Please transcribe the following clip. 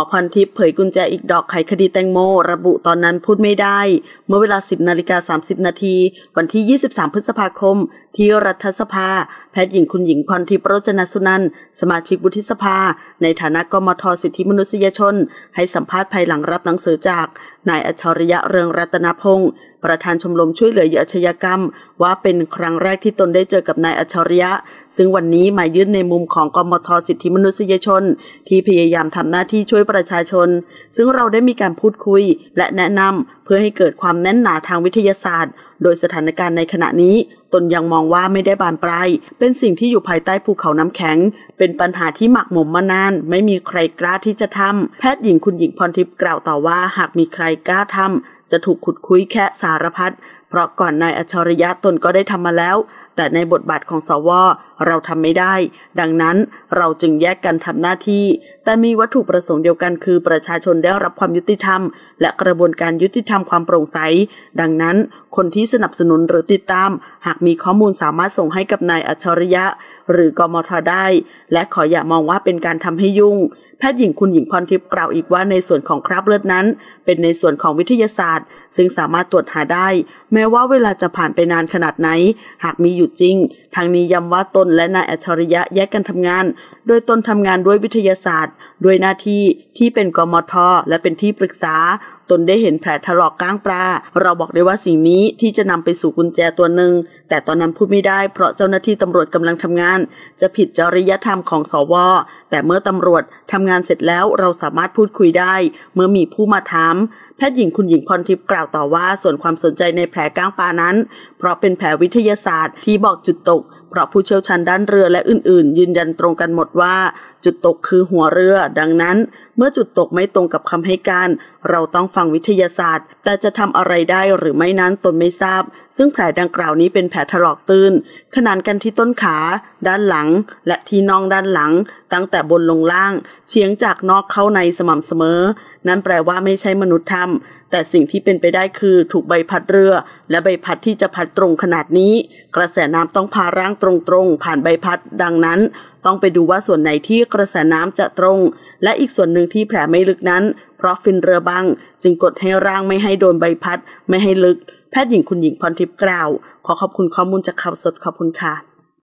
อพันทิพย์เผยกุญแจอีกดอกไขคดีแตงโม ระบุตอนนั้นพูดไม่ได้ เมื่อเวลา10นาฬิกา30 นาที วันที่ 23 พฤษภาคมที่รัฐสภา แพทย์หญิงคุณหญิงพรทิพย์โรจนสุนัน สมาชิกวุฒิสภา ในฐานะกมทสิทธิมนุษยชน ให้สัมภาษณ์ภายหลังรับหนังสือจากนายอัจฉริยะเรืองรัตนพงศ์ประธานชมรมช่วยเหลือเหยื่ออาชญากรรม ว่าเป็นครั้งแรกที่ตนได้เจอกับนายอัจฉริยะ ซึ่งวันนี้มายื่นในมุมของกมทสิทธิมนุษยชน ที่พยายามทำหน้าที่ช่วยประชาชน ซึ่งเราได้มีการพูดคุยและแนะนำเพื่อให้เกิดความแน่นหนาทางวิทยาศาสตร์ โดยสถานการณ์ในขณะนี้ ตนยังมองว่าไม่ได้บานปลาย เป็นสิ่งที่อยู่ภายใต้ภูเขาน้ำแข็ง เป็นปัญหาที่หมักหมมมานาน ไม่มีใครกล้าที่จะทำ แพทย์หญิงคุณหญิงพรทิพย์กล่าวต่อว่าหากมีใครกล้าทำจะถูกขุดคุยแค่สารพัดเพราะก่อนนายอัจฉริยะตนก็ได้ทำมาแล้ว แต่ในบทบาทของสวเราทำไม่ได้ ดังนั้นเราจึงแยกกันทำหน้าที่ แต่มีวัตถุประสงค์เดียวกัน คือ ประชาชนได้รับความยุติธรรม และกระบวนการยุติธรรมความโปร่งใส ดังนั้นคนที่สนับสนุนหรือติดตาม หากมีข้อมูลสามารถส่งให้กับนายอัจฉริยะ หรือกมทได้ และขออย่ามองว่าเป็นการทำให้ยุ่ง แพทย์หญิงคุณหญิงพรทิพย์กล่าวอีกว่าในส่วนของคราบเลือดนั้น เป็นในส่วนของวิทยาศาสตร์ ซึ่งสามารถตรวจหาได้แม้ว่าเวลาจะผ่านไปนานขนาดไหน หากมีอยู่จริง ทางนี้ย้ำว่าตนและนายอัจฉริยะแยกกันทำงาน โดยตนทำงานด้วยวิทยาศาสตร์ ด้วยหน้าที่ที่เป็นกมทและเป็นที่ปรึกษา ตนได้เห็นแผลถลอกก้างปลาเราบอกได้ว่าสิ่งนี้ที่จะนำไปสู่กุญแจตัวหนึ่งแต่ตอนนั้นพูดไม่ได้เพราะเจ้าหน้าที่ตำรวจกำลังทำงาน จะผิดจริยธรรมของสว แต่เมื่อตำรวจทำงานเสร็จแล้วเราสามารถพูดคุยได้ เมื่อมีผู้มาถามแพทย์หญิงคุณหญิงพรทิพย์กล่าวต่อว่าส่วนความสนใจในแผลก้างปลานั้น เพราะเป็นแผลวิทยาศาสตร์ ที่บอกจุดตก เพราะผู้เชี่ยวชาญด้านเรือและอื่น ๆ ยืนยันตรงกันหมดว่า จุดตกคือหัวเรือ ดังนั้น เมื่อจุดตกไม่ตรงกับคำให้การ เราต้องฟังวิทยาศาสตร์ แต่จะทำอะไรได้หรือไม่นั้นตนไม่ทราบ ซึ่งแผลดังกล่าวนี้เป็นแผลถลอกตื้นขนานกันที่ต้นขาด้านหลัง และที่น่องด้านหลัง ตั้งแต่บนลงล่างเฉียงจากนอกเข้าในสม่ำเสมอนั่นแปลว่าไม่ใช่มนุษย์ทำแต่สิ่งที่เป็นไปได้คือถูกใบพัดเรือและใบพัดที่จะพัดตรงขนาดนี้ กระแสน้ำต้องพาร่างตรงๆผ่านใบพัด ดังนั้น ต้องไปดูว่าส่วนไหนที่กระแสน้ำจะตรง และอีกส่วนหนึ่งที่แผลไม่ลึกนั้น เพราะฟินเรือบังจึงกดให้ร่างไม่ให้โดนใบพัด ไม่ให้ลึก แพทย์หญิงคุณหญิงพรทิพย์กล่าว ขอขอบคุณข้อมูลจากข่าวสดขอบคุณค่ะ